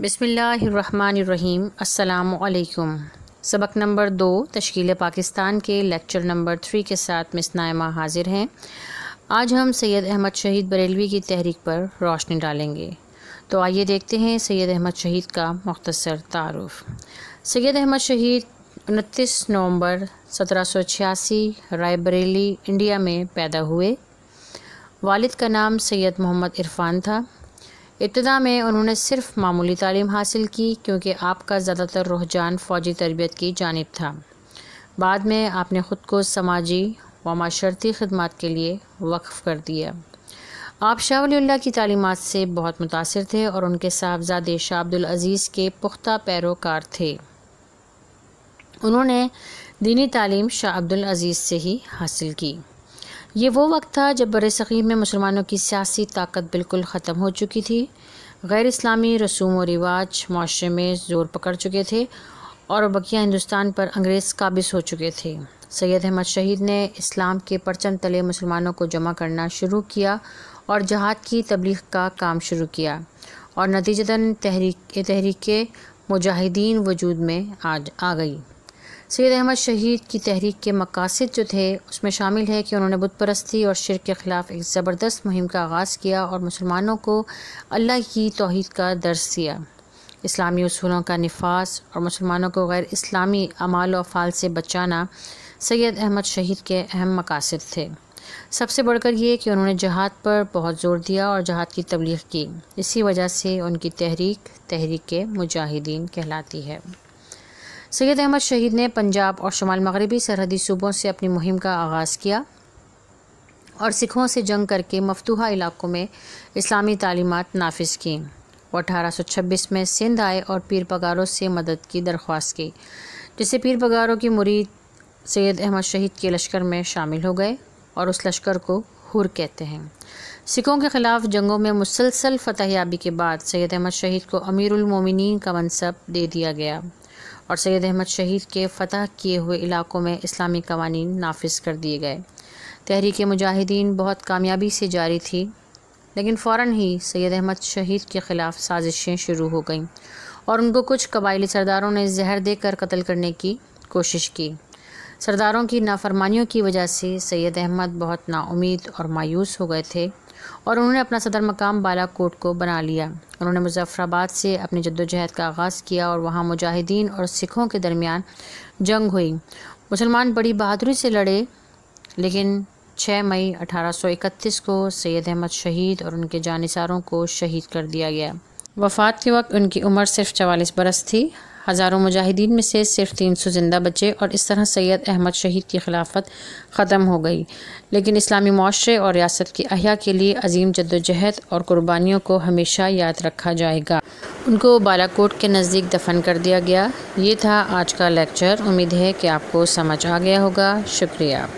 बिसमीम् अल्लाम सबक नंबर दो तश्कील पाकिस्तान के लेक्चर नंबर थ्री के साथ मिस नायमा हाजिर हैं आज हम सैद अहमद शहीद बरेलवी की तहरीक पर रोशनी डालेंगे तो आइए देखते हैं सैद अहमद शहीद का मख्तसर तारफ़ सैद अहमद शहीद उनतीस नवंबर राय रायबरेली इंडिया में पैदा हुए वालिद का नाम सैयद मोहम्मद इरफान था इब्तदा में उन्होंने सिर्फ मामूली तालीम हासिल की क्योंकि आपका ज़्यादातर रुझान फ़ौजी तरबियत की जानब था बाद में आपने ख़ुद को समाजी व माशरती खदमात के लिए वक्फ़ कर दिया आप शाह की तालीमत से बहुत मुतासर थे और उनके साहबजादे शाह अब्दुल अज़ीज़ के पुख्ता पैरोकार थे उन्होंने दीनी तालीम शाह अब्दुल अज़ीज़ से ही हासिल की ये वो वक्त था जब बर सग़ीर में मुसलमानों की सियासी ताकत बिल्कुल ख़त्म हो चुकी थी गैर इस्लामी रसूम व रिवाज माशरे में ज़ोर पकड़ चुके थे और बकिया हिंदुस्तान पर अंग्रेज़ काबिज हो चुके थे सैयद अहमद शहीद ने इस्लाम के परचम तले मुसलमानों को जमा करना शुरू किया और जहाद की तबलीग का काम शुरू किया और नतीजतन तहरीक तहरीक मुजाहिदीन वजूद में आज आ गई सैद अहमद शहीद की तहरीक के मकासद जो थे उसमें शामिल है कि उन्होंने बुत परस्ती और शिर के ख़िलाफ़ एक ज़बरदस्त मुहिम का आगाज़ किया और मुसलमानों को अल्लाह की तोहद का दर्स दिया इस्लामी असूलों का नफाज और मुसलमानों को गैर इस्लामी अमाल और फाल से बचाना सैयद अहमद शहीद के अहम मकासद थे सबसे बढ़कर ये कि उन्होंने जहाद पर बहुत जोर दिया और जहाद की तबलीग की इसी वजह से उनकी तहरीक तहरीक मुजाहिदीन कहलाती है सैद अहमद शहीद ने पंजाब और शुमाल मगरबी सरहदी सूबों से अपनी मुहिम का आगाज़ किया और सिखों से जंग करके मफतूहा इलाकों में इस्लामी तालीमत नाफिज की वो छब्बीस में सिंध आए और पीर पगारों से मदद की दरख्वास्त की जिससे पीर पगारों की मुरीद सैयद अहमद शहीद के लश्कर में शामिल हो गए और उस लश्कर को हुर कहते हैं सिखों के ख़िलाफ़ जंगों में मुसलसल फतह याबी के बाद सैयद अहमद शहीद को अमीरमिन का मनसब दे दिया गया और सैयद अहमद शहीद के फ़तह किए हुए इलाकों में इस्लामी कवानी नाफिज कर दिए गए तहरीक मुजाहिदीन बहुत कामयाबी से जारी थी लेकिन फ़ौर ही सैयद अहमद शहीद के ख़िलाफ़ साजिशें शुरू हो गईं और उनको कुछ कबायली सरदारों ने जहर देकर कत्ल करने की कोशिश की सरदारों की नाफरमानियों की वजह से सैयद अहमद बहुत नाउमीद और मायूस हो गए थे और उन्होंने अपना सदर मकाम बालाकोट को बना लिया उन्होंने मुजफ्फराबाद से अपनी जद्दोजहद का आगाज़ किया और वहाँ मुजाहिदीन और सिखों के दरमियान जंग हुई मुसलमान बड़ी बहादुरी से लड़े लेकिन 6 मई 1831 को सैयद अहमद शहीद और उनके जानसारों को शहीद कर दिया गया वफात के वक्त उनकी उम्र सिर्फ चवालीस बरस थी हज़ारों मुजाहिदीन में से सिर्फ तीन सौ ज़िंदा बचे और इस तरह सैयद अहमद शहीद की खिलाफत ख़त्म हो गई लेकिन इस्लामी माशरे और रियासत की अहिया के लिए अजीम जद्दोजहद और क़ुरबानियों को हमेशा याद रखा जाएगा उनको बालाकोट के नज़दीक दफन कर दिया गया ये था आज का लेक्चर उम्मीद है कि आपको समझ आ गया होगा शुक्रिया